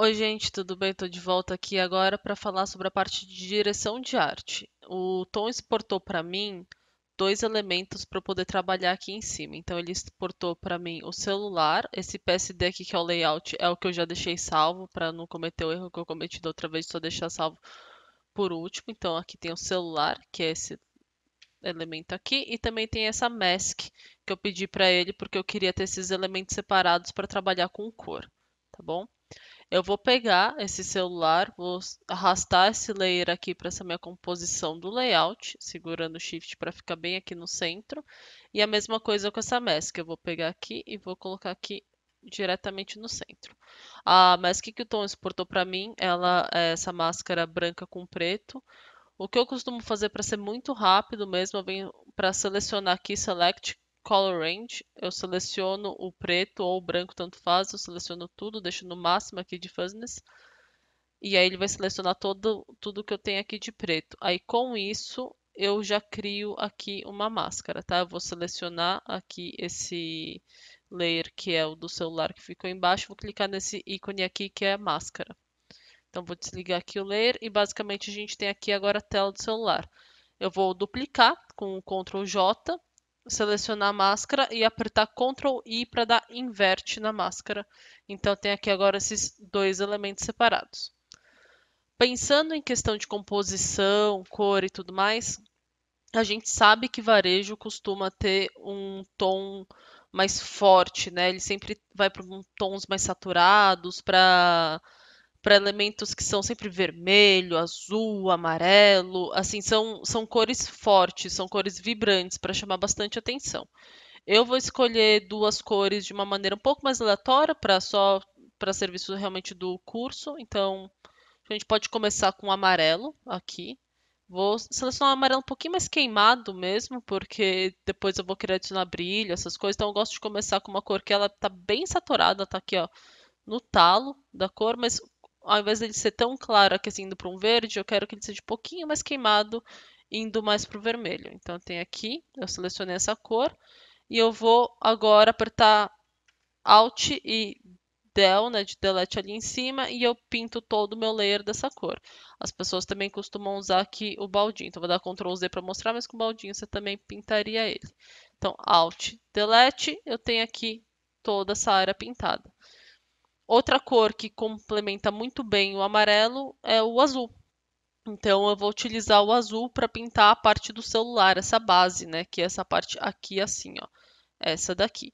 Oi, gente, tudo bem? Estou de volta aqui agora para falar sobre a parte de direção de arte. O Tom exportou para mim dois elementos para poder trabalhar aqui em cima. Então, ele exportou para mim o celular, esse PSD aqui que é o layout, é o que eu já deixei salvo para não cometer o erro que eu cometi da outra vez, só deixar salvo por último. Então, aqui tem o celular, que é esse elemento aqui, e também tem essa mask que eu pedi para ele porque eu queria ter esses elementos separados para trabalhar com cor, tá bom? Eu vou pegar esse celular, vou arrastar esse layer aqui para essa minha composição do layout, segurando o shift para ficar bem aqui no centro. E a mesma coisa com essa mask, eu vou pegar aqui e vou colocar aqui diretamente no centro. A mask que o Tom exportou para mim, ela é essa máscara branca com preto. O que eu costumo fazer para ser muito rápido mesmo, eu venho para selecionar aqui Select color range, eu seleciono o preto ou o branco, tanto faz, eu seleciono tudo, deixo no máximo aqui de fuzziness. E aí ele vai selecionar todo, tudo que eu tenho aqui de preto. Aí com isso eu já crio aqui uma máscara, tá? Eu vou selecionar aqui esse layer que é o do celular que ficou embaixo, vou clicar nesse ícone aqui que é máscara. Então vou desligar aqui o layer e basicamente a gente tem aqui agora a tela do celular. Eu vou duplicar com o Ctrl J selecionar a máscara e apertar Ctrl I para dar inverte na máscara. Então tem aqui agora esses dois elementos separados. Pensando em questão de composição, cor e tudo mais, a gente sabe que varejo costuma ter um tom mais forte, né? Ele sempre vai para tons mais saturados, para para elementos que são sempre vermelho, azul, amarelo, assim, são, são cores fortes, são cores vibrantes para chamar bastante atenção. Eu vou escolher duas cores de uma maneira um pouco mais aleatória para só para serviço realmente do curso, então a gente pode começar com amarelo aqui. Vou selecionar um amarelo um pouquinho mais queimado mesmo, porque depois eu vou querer adicionar brilho, essas coisas. Então eu gosto de começar com uma cor que ela tá bem saturada, tá aqui, ó, no talo da cor, mas ao invés dele ser tão claro aquecendo assim, para um verde, eu quero que ele seja um pouquinho mais queimado, indo mais para o vermelho. Então, tem aqui, eu selecionei essa cor, e eu vou agora apertar Alt e Del, né, de Delete ali em cima, e eu pinto todo o meu layer dessa cor. As pessoas também costumam usar aqui o baldinho, então vou dar Ctrl Z para mostrar, mas com o baldinho você também pintaria ele. Então, Alt, Delete, eu tenho aqui toda essa área pintada. Outra cor que complementa muito bem o amarelo é o azul. Então eu vou utilizar o azul para pintar a parte do celular, essa base, né, que é essa parte aqui assim, ó, essa daqui.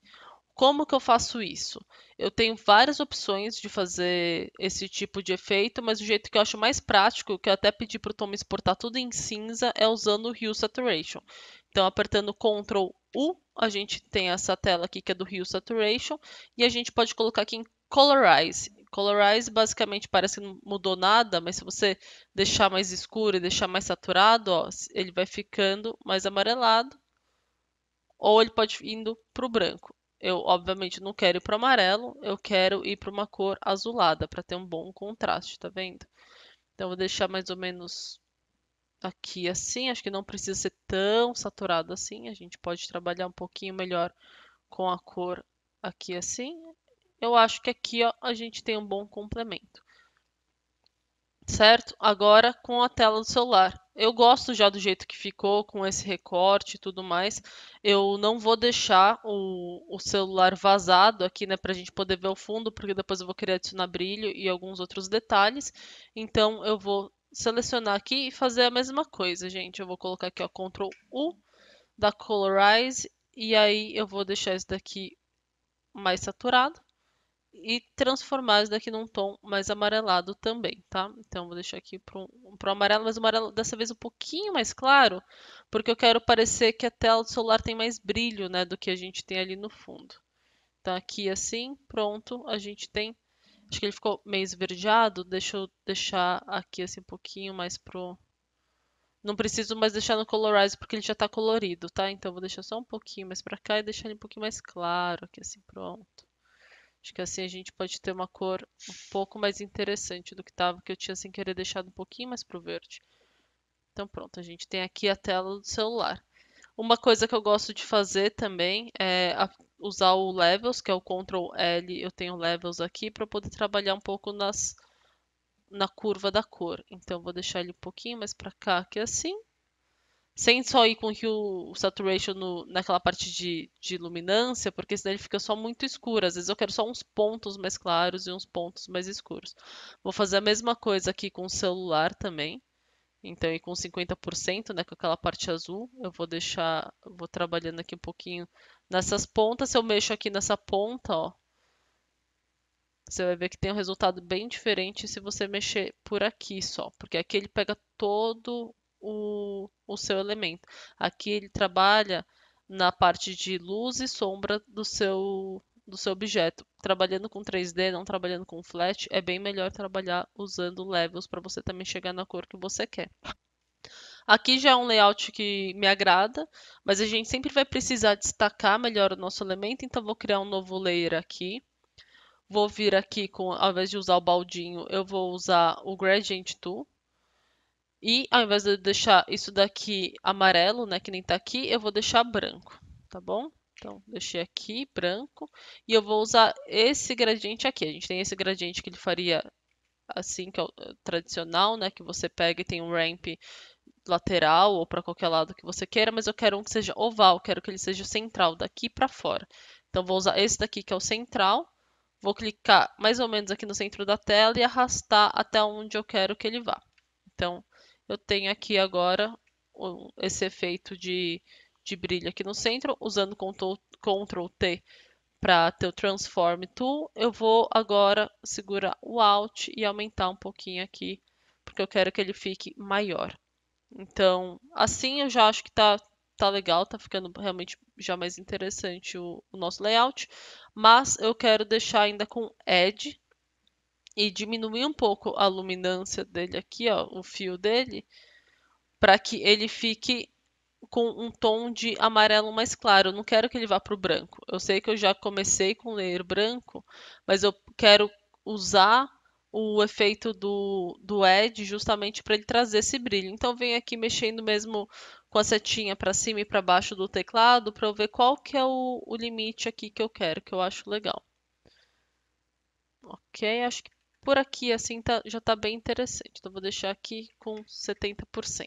Como que eu faço isso? Eu tenho várias opções de fazer esse tipo de efeito, mas o jeito que eu acho mais prático, que eu até pedi para o Tom exportar tudo em cinza, é usando o Hue Saturation. Então, apertando Ctrl U, a gente tem essa tela aqui que é do Hue Saturation, e a gente pode colocar aqui em Colorize. Colorize basicamente parece que não mudou nada, mas se você deixar mais escuro e deixar mais saturado, ó, ele vai ficando mais amarelado. Ou ele pode ir indo para o branco. Eu, obviamente, não quero ir para o amarelo, eu quero ir para uma cor azulada, para ter um bom contraste, tá vendo? Então, vou deixar mais ou menos aqui assim, acho que não precisa ser tão saturado assim, a gente pode trabalhar um pouquinho melhor com a cor aqui assim, eu acho que aqui ó, a gente tem um bom complemento. Certo? Agora com a tela do celular. Eu gosto já do jeito que ficou, com esse recorte e tudo mais. Eu não vou deixar o, o celular vazado aqui, né, para a gente poder ver o fundo, porque depois eu vou querer adicionar brilho e alguns outros detalhes. Então, eu vou selecionar aqui e fazer a mesma coisa, gente. Eu vou colocar aqui, ó, Ctrl U da Colorize, e aí eu vou deixar isso daqui mais saturado e transformar isso daqui num tom mais amarelado também, tá? Então, vou deixar aqui para o amarelo, mas o amarelo dessa vez um pouquinho mais claro, porque eu quero parecer que a tela do celular tem mais brilho, né, do que a gente tem ali no fundo. Tá aqui assim, pronto, a gente tem... Acho que ele ficou meio esverdeado, deixa eu deixar aqui assim um pouquinho mais pro... Não preciso mais deixar no Colorize porque ele já está colorido, tá? Então, vou deixar só um pouquinho mais para cá e deixar ele um pouquinho mais claro aqui assim, pronto. Acho que assim a gente pode ter uma cor um pouco mais interessante do que estava, que eu tinha sem querer deixado um pouquinho mais pro verde. Então pronto, a gente tem aqui a tela do celular. Uma coisa que eu gosto de fazer também é usar o Levels, que é o Ctrl L, eu tenho Levels aqui, para poder trabalhar um pouco nas, na curva da cor. Então vou deixar ele um pouquinho mais para cá, que é assim sem só ir com o saturation no, naquela parte de, de luminância, porque senão ele fica só muito escuro. Às vezes eu quero só uns pontos mais claros e uns pontos mais escuros. Vou fazer a mesma coisa aqui com o celular também. Então, e com 50%, né, com aquela parte azul, eu vou deixar, vou trabalhando aqui um pouquinho nessas pontas. Se eu mexo aqui nessa ponta, ó, você vai ver que tem um resultado bem diferente se você mexer por aqui só, porque aqui ele pega todo o, o seu elemento. Aqui ele trabalha na parte de luz e sombra do seu, do seu objeto. Trabalhando com 3D, não trabalhando com flat, é bem melhor trabalhar usando levels para você também chegar na cor que você quer. Aqui já é um layout que me agrada, mas a gente sempre vai precisar destacar melhor o nosso elemento, então vou criar um novo layer aqui. Vou vir aqui, com, ao invés de usar o baldinho, eu vou usar o Gradient Tool. E ao invés de deixar isso daqui amarelo, né, que nem tá aqui, eu vou deixar branco, tá bom? Então, deixei aqui branco e eu vou usar esse gradiente aqui. A gente tem esse gradiente que ele faria assim, que é o é, tradicional, né, que você pega e tem um ramp lateral ou para qualquer lado que você queira, mas eu quero um que seja oval, quero que ele seja central daqui para fora. Então, vou usar esse daqui que é o central, vou clicar mais ou menos aqui no centro da tela e arrastar até onde eu quero que ele vá. Então, eu tenho aqui agora esse efeito de, de brilho aqui no centro, usando Ctrl, T para ter o Transform Tool, eu vou agora segurar o Alt e aumentar um pouquinho aqui, porque eu quero que ele fique maior. Então, assim eu já acho que está tá legal, está ficando realmente já mais interessante o, o nosso layout, mas eu quero deixar ainda com Edge, e diminuir um pouco a luminância dele aqui, ó, o fio dele, para que ele fique com um tom de amarelo mais claro. Eu não quero que ele vá para o branco. Eu sei que eu já comecei com layer branco, mas eu quero usar o efeito do, do Edge justamente para ele trazer esse brilho. Então, venho aqui mexendo mesmo com a setinha para cima e para baixo do teclado para eu ver qual que é o, o limite aqui que eu quero, que eu acho legal. Ok, acho que por aqui, assim, tá, já está bem interessante. Então, vou deixar aqui com 70%.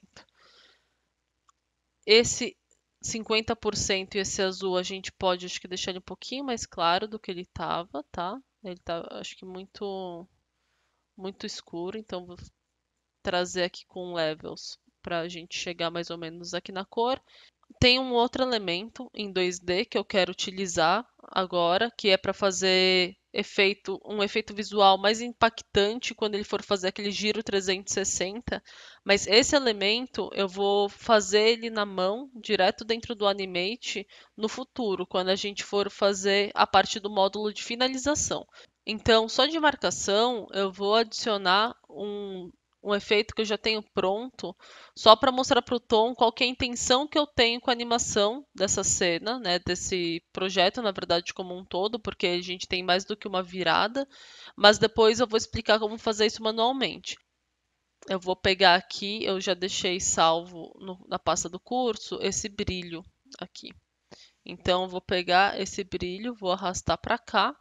Esse 50% e esse azul a gente pode, acho que, deixar ele um pouquinho mais claro do que ele estava, tá? Ele tá, acho que, muito, muito escuro. Então, vou trazer aqui com levels para a gente chegar mais ou menos aqui na cor. Tem um outro elemento em 2D que eu quero utilizar agora, que é para fazer efeito, um efeito visual mais impactante quando ele for fazer aquele giro 360, mas esse elemento eu vou fazer ele na mão, direto dentro do Animate, no futuro, quando a gente for fazer a parte do módulo de finalização. Então, só de marcação, eu vou adicionar um um efeito que eu já tenho pronto, só para mostrar para o Tom qual é a intenção que eu tenho com a animação dessa cena, né, desse projeto, na verdade, como um todo, porque a gente tem mais do que uma virada, mas depois eu vou explicar como fazer isso manualmente. Eu vou pegar aqui, eu já deixei salvo no, na pasta do curso, esse brilho aqui. Então, eu vou pegar esse brilho, vou arrastar para cá,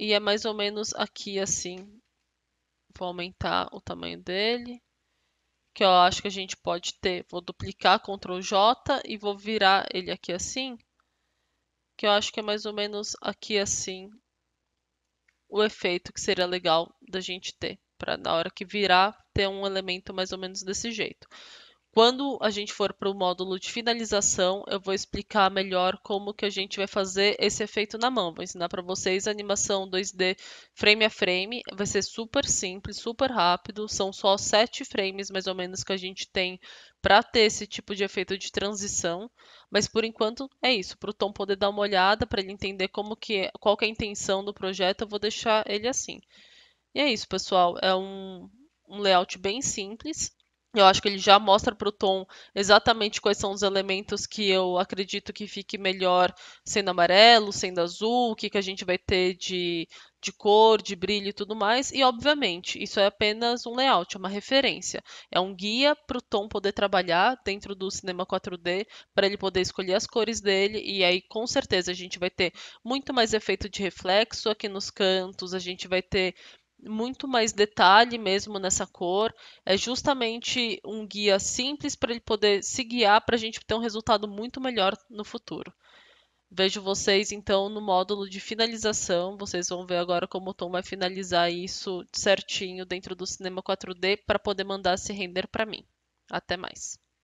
e é mais ou menos aqui assim Vou aumentar o tamanho dele. Que eu acho que a gente pode ter. Vou duplicar Ctrl J e vou virar ele aqui assim. Que eu acho que é mais ou menos aqui assim o efeito que seria legal da gente ter. Para na hora que virar ter um elemento mais ou menos desse jeito. Quando a gente for para o módulo de finalização, eu vou explicar melhor como que a gente vai fazer esse efeito na mão. Vou ensinar para vocês a animação 2D frame a frame. Vai ser super simples, super rápido. São só sete frames, mais ou menos, que a gente tem para ter esse tipo de efeito de transição. Mas, por enquanto, é isso. Para o Tom poder dar uma olhada, para ele entender como que é, qual que é a intenção do projeto, eu vou deixar ele assim. E é isso, pessoal. É um, um layout bem simples eu acho que ele já mostra para o Tom exatamente quais são os elementos que eu acredito que fique melhor sendo amarelo, sendo azul, o que, que a gente vai ter de, de cor, de brilho e tudo mais. E, obviamente, isso é apenas um layout, é uma referência. É um guia para o Tom poder trabalhar dentro do cinema 4D, para ele poder escolher as cores dele. E aí, com certeza, a gente vai ter muito mais efeito de reflexo aqui nos cantos, a gente vai ter muito mais detalhe mesmo nessa cor. É justamente um guia simples para ele poder se guiar para a gente ter um resultado muito melhor no futuro. Vejo vocês então no módulo de finalização. Vocês vão ver agora como o Tom vai finalizar isso certinho dentro do Cinema 4D para poder mandar esse render para mim. Até mais.